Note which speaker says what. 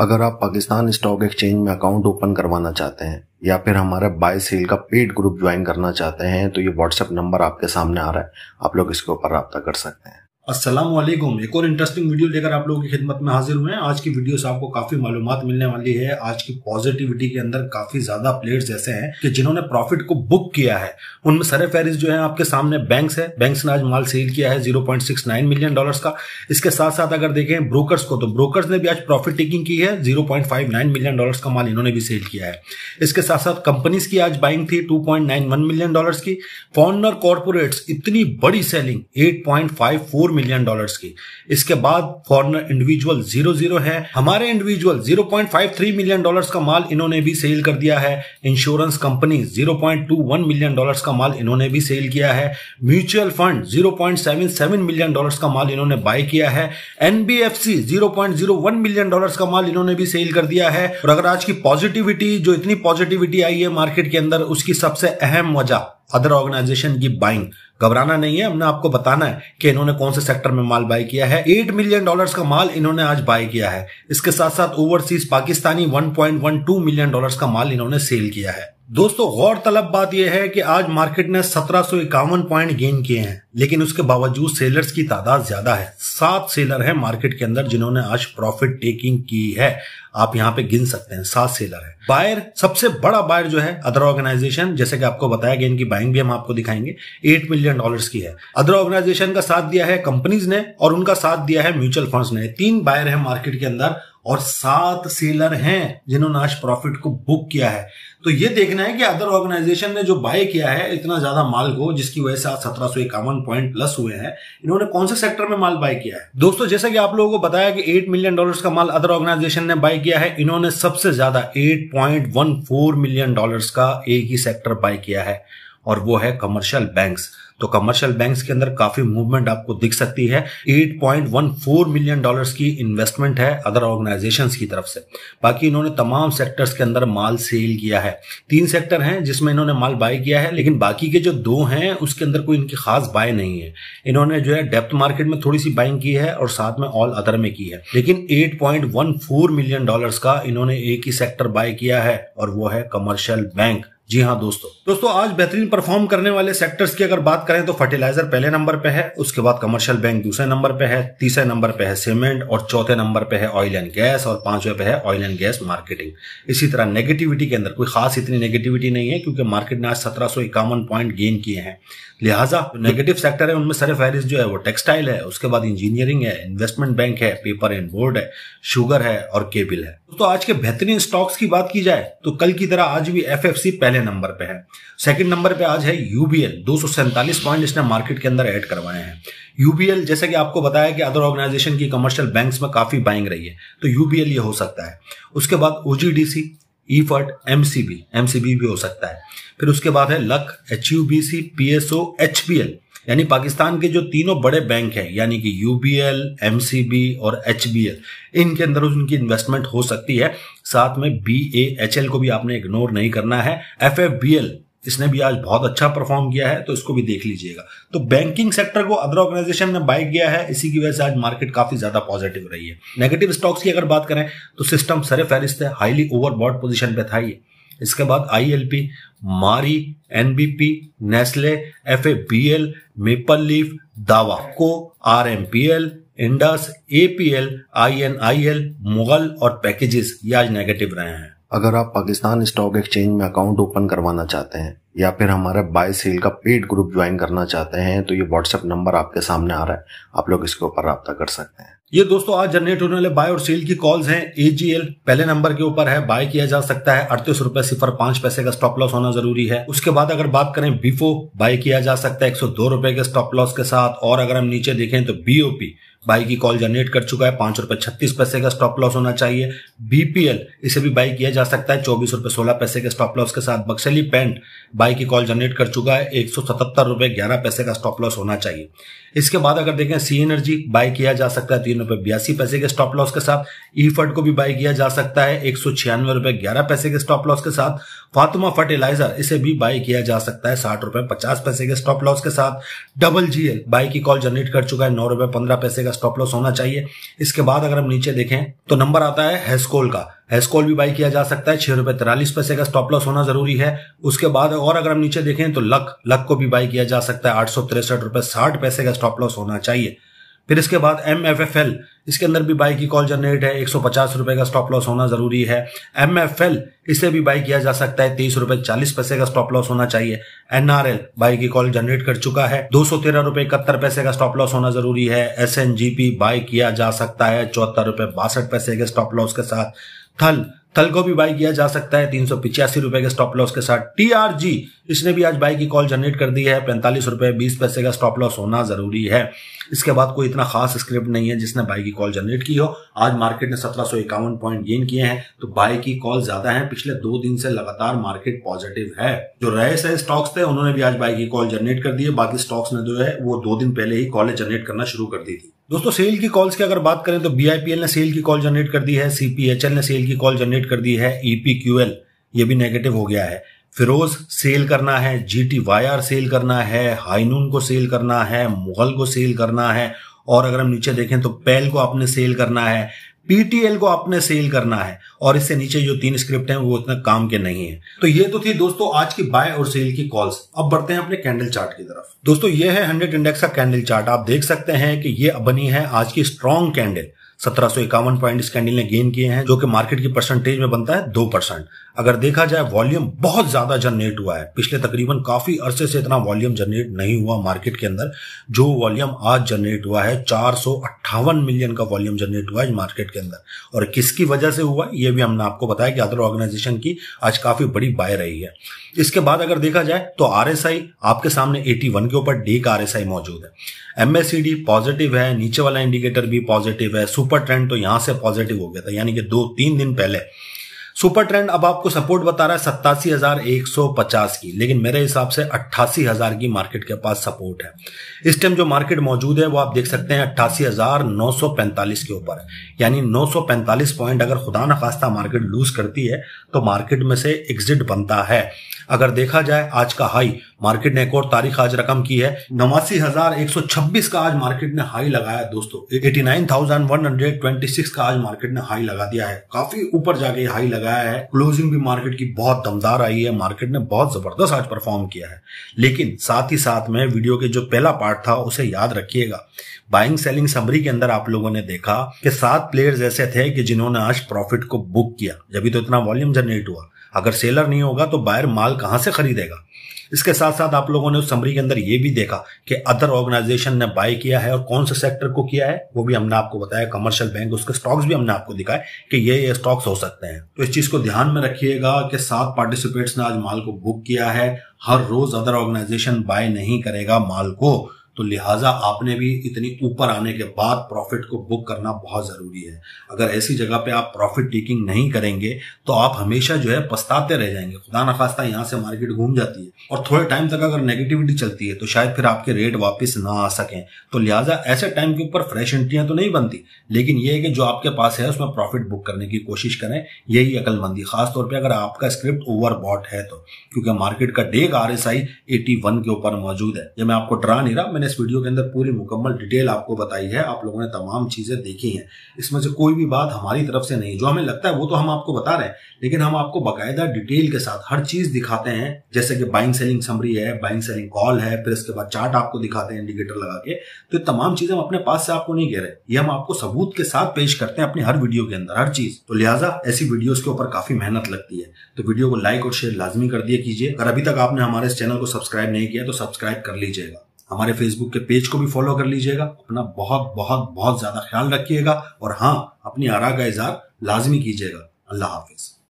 Speaker 1: अगर आप Pakistan stock exchange में अकाउंट ओपन करवाना चाहते हैं या फिर हमारा बाय सेल का पेड ग्रुप ज्वाइन करना चाहते हैं तो ये व्हाट्सएप नंबर आपके सामने आ रहा है आप लोग इसके ऊपर रब्ता कर सकते हैं असलम एक और इंटरेस्टिंग वीडियो लेकर आप लोगों की खिदमत में हाजिर हुए हैं आज की वीडियो से आपको काफी मालूम मिलने वाली है आज की पॉजिटिविटी के अंदर काफी ज्यादा प्लेयर्स ऐसे हैं कि जिन्होंने प्रॉफिट को बुक किया है उनमें सरे फेरिस जो है आपके सामने बैंक्स है बैंक्स ने आज माल सेल किया है 0.69 मिलियन डॉलर्स का इसके साथ साथ अगर देखें ब्रोकर्स को तो ब्रोकर्स ने भी आज प्रॉफिट टेकिंग की है जीरो मिलियन डॉलर का माल इन्होंने भी सेल किया है इसके साथ साथ कंपनीज की आज बाइंग थी टू मिलियन डॉलर की फॉर्नर कॉर्पोरेट्स इतनी बड़ी सेलिंग एट मिलियन डॉलर की इसके बाद फॉरनर इंडिविजुअल जीरो जीरो है हमारे individual zero point five three million dollar का माल इन्होंने भी सेल कर दिया है insurance company zero point two one million dollar का माल इन्होंने भी सेल किया है mutual fund zero point seven seven million dollar का माल इन्होंने बाय किया है NBFC zero zero point one million dollar का माल इन्होंने भी सेल कर दिया है और अगर आज की पॉजिटिविटी जो इतनी पॉजिटिविटी आई है मार्केट के अंदर उसकी सबसे अहम वजह अदर ऑर्गेनाइजेशन की बाइंग घबराना नहीं है हमने आपको बताना है कि इन्होंने कौन से सेक्टर में माल बाय किया है एट मिलियन डॉलर्स का माल इन्होंने आज बाय किया है इसके साथ साथ ओवरसीज पाकिस्तानी 1.12 मिलियन डॉलर्स का माल इन्होंने सेल किया है दोस्तों गौरतलब बात यह है कि आज मार्केट ने सत्रह पॉइंट गेन किए हैं लेकिन उसके बावजूद सेलर्स की तादाद ज्यादा है सात सेलर हैं मार्केट के अंदर जिन्होंने आज प्रॉफिट टेकिंग की है आप यहाँ पे गिन सकते हैं सात सेलर है बायर सबसे बड़ा बायर जो है अदर ऑर्गेनाइजेशन जैसे कि आपको बताया गया इनकी बाइंग भी हम आपको दिखाएंगे एट मिलियन डॉलर की है अदर ऑर्गेनाइजेशन का साथ दिया है कंपनीज ने और उनका साथ दिया है म्यूचुअल फंड ने तीन बायर है मार्केट के अंदर और सात सेलर हैं जिन्होंने आज प्रॉफिट को बुक किया है तो ये देखना है कि अदर ऑर्गेनाइजेशन ने जो बाय किया है इतना ज्यादा माल को जिसकी वजह से आज सत्रह सौ इक्यावन पॉइंट प्लस हुए हैं इन्होंने कौन से सेक्टर में माल बाय किया है दोस्तों जैसा कि आप लोगों को बताया कि एट मिलियन डॉलर का माल अदर ऑर्गेनाइजेशन ने बाय किया है इन्होंने सबसे ज्यादा एट मिलियन डॉलर का एक ही सेक्टर बाय किया है और वो है कमर्शियल बैंक्स तो कमर्शियल बैंक्स के अंदर काफी मूवमेंट आपको दिख सकती है 8.14 मिलियन डॉलर्स की इन्वेस्टमेंट है अदर ऑर्गेनाइजेशंस की तरफ से बाकी इन्होंने तमाम सेक्टर्स के अंदर माल सेल किया है तीन सेक्टर हैं जिसमें इन्होंने माल बाय किया है लेकिन बाकी के जो दो हैं उसके अंदर कोई इनकी खास बाय नहीं है इन्होंने जो है डेप्थ मार्केट में थोड़ी सी बाइंग की है और साथ में ऑल अदर में की है लेकिन एट मिलियन डॉलर का इन्होंने एक ही सेक्टर बाय किया है और वो है कमर्शियल बैंक जी हाँ दोस्तों दोस्तों आज बेहतरीन परफॉर्म करने वाले सेक्टर्स की अगर बात करें तो फर्टिलाइजर पहले नंबर पे है उसके बाद कमर्शियल बैंक दूसरे नंबर पे है तीसरे नंबर पे है सीमेंट और चौथे नंबर पे है ऑयल एंड गैस और पांचवे पे है ऑयल एंड गैस मार्केटिंग इसी तरह नेगेटिविटी के अंदर कोई खास इतनी नेगेटिविटी नहीं है क्योंकि मार्केट ने आज सत्रह पॉइंट गेन किए हैं लिहाजा नेगेटिव सेक्टर है उनमें सर फहरिस्त जो है वो टेक्सटाइल है उसके बाद इंजीनियरिंग है इन्वेस्टमेंट बैंक है पेपर एंड बोर्ड है शुगर है और केबिल है दोस्तों आज के बेहतरीन स्टॉक्स की बात की जाए तो कल की तरह आज भी एफ पहले पहले नंबर पे है सेकंड नंबर पे आज है यूबीएल दो पॉइंट इसने मार्केट के अंदर ऐड करवाए हैं यूबीएल जैसे कि आपको बताया कि अदर ऑर्गेनाइजेशन की कमर्शियल बैंक में काफी बाइंग रही है तो यूबीएल ये हो सकता है उसके बाद ओजीडीसी ईफर्ट एमसीबी एमसीबी भी हो सकता है फिर उसके बाद है LUCK H U B C P S O H B L यानी पाकिस्तान के जो तीनों बड़े बैंक हैं यानी कि यूबीएल एमसीबी और एच इनके अंदर उनकी इन्वेस्टमेंट हो सकती है साथ में बी को भी आपने इग्नोर नहीं करना है एफ इसने भी आज बहुत अच्छा परफॉर्म किया है तो इसको भी देख लीजिएगा तो बैंकिंग सेक्टर को अदर ऑर्गेनाइजेशन ने बाइक गया है इसी की वजह से आज मार्केट काफी ज्यादा पॉजिटिव रही है नेगेटिव स्टॉक्स की अगर बात करें तो सिस्टम सरे फहरिस्त है हाईली ओवरबॉड पोजिशन पे था ये इसके बाद ILP Mari NBP Nestle L maple leaf दावा को L Indus APL INIL Mughal और पैकेजेस ये आज नेगेटिव रहे हैं अगर आप पाकिस्तान स्टॉक एक्सचेंज में अकाउंट ओपन करवाना चाहते हैं या फिर हमारा बाय सेल का पेड ग्रुप ज्वाइन करना चाहते हैं तो ये व्हाट्सएप नंबर आपके सामने आ रहा है आप लोग इसके ऊपर रब्ता कर सकते हैं ये दोस्तों आज जनरेट होने वाले बाय और सेल की कॉल्स हैं एजीएल पहले नंबर के ऊपर है बाय किया जा सकता है अड़तीस रुपए सिफर पांच पैसे का स्टॉप लॉस होना जरूरी है उसके बाद अगर बात करें बीफो बाय किया जा सकता है एक सौ दो रुपए के स्टॉप लॉस के साथ और अगर हम नीचे देखें तो बीओपी बाई की कॉल जनरेट कर चुका है पांच रुपए छत्तीस पैसे का स्टॉप लॉस होना चाहिए बीपीएल इसे भी बाई किया जा सकता है चौबीस रुपए सोलह पैसे के स्टॉप लॉस के साथ बक्सली पेंट बाई की कॉल जनरेट कर चुका है एक सौ सतहत्तर रुपए ग्यारह पैसे का स्टॉप लॉस होना चाहिए इसके बाद अगर देखें सी एनर्जी बाई किया जा सकता है तीन रुपए बयासी पैसे के स्टॉप लॉस के साथ ई फट को भी बाई किया जा सकता है एक सौ छियानवे रुपए ग्यारह पैसे के स्टॉप लॉस के साथ फातिमा फर्टिलाइजर इसे भी बाई किया जा सकता है साठ रुपए पचास पैसे के स्टॉप लॉस के साथ डबल जीएल बाई की कॉल जनरेट कर चुका है नौ रुपए पंद्रह पैसे का स्टॉप लॉस होना चाहिए इसके बाद अगर हम नीचे देखें तो नंबर आता है हेस्कोल का हेस्कोल भी बाई किया जा सकता है छह रुपए तिरालीस पैसे का स्टॉप लॉस होना जरूरी है उसके बाद और अगर हम नीचे देखें तो लक लक को भी बाई किया जा सकता है आठ सौ तिरसठ रुपए साठ पैसे का स्टॉप लॉस होना चाहिए फिर इसके बाद एम एफ एफ एल इसके अंदर भी बाई की कॉल जनरेट है एक सौ पचास रुपए का स्टॉप लॉस होना जरूरी है एम एफ एल इसे भी बाई किया जा सकता है तेईस रुपए चालीस पैसे का स्टॉप लॉस होना चाहिए एनआरएल बाई की कॉल जनरेट कर चुका है दो सौ तेरह रुपए इकहत्तर पैसे का स्टॉप लॉस होना जरूरी है S N G P buy किया जा सकता है चौहत्तर रुपए बासठ पैसे के स्टॉप लॉस के साथ थल थल को भी बाई किया जा सकता है तीन सौ पिचासी रुपए के स्टॉप लॉस के साथ टी आर जी इसने भी आज बाई की कॉल जनरेट कर दी है पैंतालीस रुपए बीस पैसे का स्टॉप लॉस होना जरूरी है इसके बाद कोई इतना खास स्क्रिप्ट नहीं है जिसने बाय की कॉल जनरेट की हो आज मार्केट ने सत्रह पॉइंट गेन किए हैं तो बाय की कॉल ज्यादा है पिछले दो दिन से लगातार मार्केट पॉजिटिव है जो रहे सहे स्टॉक्स थे उन्होंने भी आज बाय की कॉल जनरेट कर दी है बाकी स्टॉक्स ने जो है वो दो दिन पहले ही कॉल जनरेट करना शुरू कर दी थी दोस्तों सेल की कॉल्स की अगर बात करें तो बी ने सेल की कॉल जनरेट कर दी है सीपीएचएल ने सेल की कॉल जनरेट कर दी है ईपीक्यूएल e ये भी नेगेटिव हो गया है फिरोज सेल करना है जीटी वायर सेल करना है हाइनून को सेल करना है मुगल को सेल करना है और अगर हम नीचे देखें तो पेल को आपने सेल करना है पीटीएल को आपने सेल करना है और इससे नीचे जो तीन स्क्रिप्ट हैं वो इतने काम के नहीं है तो ये तो थी दोस्तों आज की बाय और सेल की कॉल्स अब बढ़ते हैं अपने कैंडल चार्ट की तरफ दोस्तों ये है हंड्रेड इंडेक्स का कैंडल चार्ट आप देख सकते हैं कि ये बनी है आज की स्ट्रॉन्ग कैंडल सत्रह इक्यावन पॉइंट इस कैंडल ने गेन किए हैं जो कि मार्केट की परसेंटेज में बनता है दो परसेंट अगर देखा जाए वॉल्यूम बहुत ज्यादा जनरेट हुआ है पिछले तकरीबन काफी अरसे से इतना वॉल्यूम जनरेट नहीं हुआ मार्केट के अंदर जो वॉल्यूम आज जनरेट हुआ है चार मिलियन का वॉल्यूम जनरेट हुआ है मार्केट के अंदर और किसकी वजह से हुआ ये भी हमने आपको बताया कि अदर ऑर्गेनाइजेशन की आज काफी बड़ी बाय रही है इसके बाद अगर देखा जाए तो आर आपके सामने एटी के ऊपर डी का आर मौजूद है एमएससीडी पॉजिटिव है नीचे वाला इंडिकेटर भी पॉजिटिव है सुपर ट्रेंड तो यहां से पॉजिटिव हो गया था यानी कि दो तीन दिन पहले सुपर ट्रेंड अब आपको सपोर्ट बता रहा है सत्तासी हजार एक सौ पचास की लेकिन मेरे हिसाब से अट्ठासी हजार की मार्केट के पास सपोर्ट है इस टाइम जो मार्केट मौजूद है वो आप देख सकते हैं अट्ठासी हजार नौ सौ पैंतालीस के ऊपर यानी नौ सौ पैंतालीस पॉइंट अगर खुदा न खास्ता मार्केट लूज करती है तो मार्केट में से एग्जिट बनता है अगर देखा जाए आज का हाई मार्केट ने एक और तारीख आज रकम की है नवासी हजार एक सौ छब्बीस का आज मार्केट ने हाई लगाया दोस्तों eighty nine thousand one hundred twenty six का आज मार्केट ने हाई लगा दिया है काफी ऊपर जाके हाई लगाया है क्लोजिंग भी मार्केट की बहुत दमदार आई है मार्केट ने बहुत जबरदस्त आज परफॉर्म किया है लेकिन साथ ही साथ में वीडियो के जो पहला पार्ट था उसे याद रखिएगा बाइंग सेलिंग समरी के अंदर आप लोगों ने देखा कि सात प्लेयर्स ऐसे थे कि जिन्होंने आज प्रॉफिट को बुक किया जब तो इतना वॉल्यूम जनरेट हुआ अगर सेलर नहीं होगा तो बायर माल कहां से खरीदेगा इसके साथ साथ आप लोगों ने उस समरी के अंदर यह भी देखा कि अदर ऑर्गेनाइजेशन ने बाय किया है और कौन से सेक्टर को किया है वो भी हमने आपको बताया कमर्शियल बैंक उसके स्टॉक्स भी हमने आपको दिखाए कि ये ये स्टॉक्स हो सकते हैं तो इस चीज को ध्यान में रखिएगा कि सात पार्टिसिपेट्स ने आज माल को बुक किया है हर रोज अदर ऑर्गेनाइजेशन बाय नहीं करेगा माल को तो लिहाजा आपने भी इतनी ऊपर आने के बाद प्रॉफिट को बुक करना बहुत ज़रूरी है अगर ऐसी जगह पे आप प्रॉफिट टेकिंग नहीं करेंगे तो आप हमेशा जो है पछताते रह जाएंगे खुदा न खास्ता यहाँ से मार्केट घूम जाती है और थोड़े टाइम तक अगर नेगेटिविटी चलती है तो शायद फिर आपके रेट वापस ना आ सकें तो लिहाजा ऐसे टाइम के ऊपर फ्रेश एंट्रियाँ तो नहीं बनती लेकिन ये है कि जो आपके पास है उसमें प्रॉफिट बुक करने की कोशिश करें यही अकलमंदी खासतौर पर अगर आपका स्क्रिप्ट ओवर है तो क्योंकि मार्केट का डेग R S I eighty one के ऊपर मौजूद है यह मैं आपको डरा नहीं रहा मैंने मैंने इस वीडियो के अंदर पूरी मुकम्मल डिटेल आपको बताई है आप लोगों ने तमाम चीज़ें देखी हैं इसमें से कोई भी बात हमारी तरफ से नहीं जो हमें लगता है वो तो हम आपको बता रहे हैं लेकिन हम आपको बकायदा डिटेल के साथ हर चीज़ दिखाते हैं जैसे कि बाइंग सेलिंग समरी है बाइंग सेलिंग कॉल है फिर इसके बाद चार्ट आपको दिखाते हैं इंडिकेटर लगा के तो तमाम चीज़ें हम अपने पास से आपको नहीं कह रहे ये हम आपको सबूत के साथ पेश करते हैं अपनी हर वीडियो के अंदर हर चीज़ तो लिहाजा ऐसी वीडियो के ऊपर काफ़ी मेहनत लगती है तो वीडियो को लाइक और शेयर लाजमी कर दिया कीजिए अगर अभी तक आपने हमारे इस चैनल को सब्सक्राइब नहीं किया तो सब्सक्राइब कर लीजिएगा हमारे फेसबुक के पेज को भी फॉलो कर लीजिएगा अपना बहुत बहुत बहुत ज़्यादा ख्याल रखिएगा और हाँ अपनी आरा का इजहार लाजमी कीजिएगा अल्लाह हाफिज़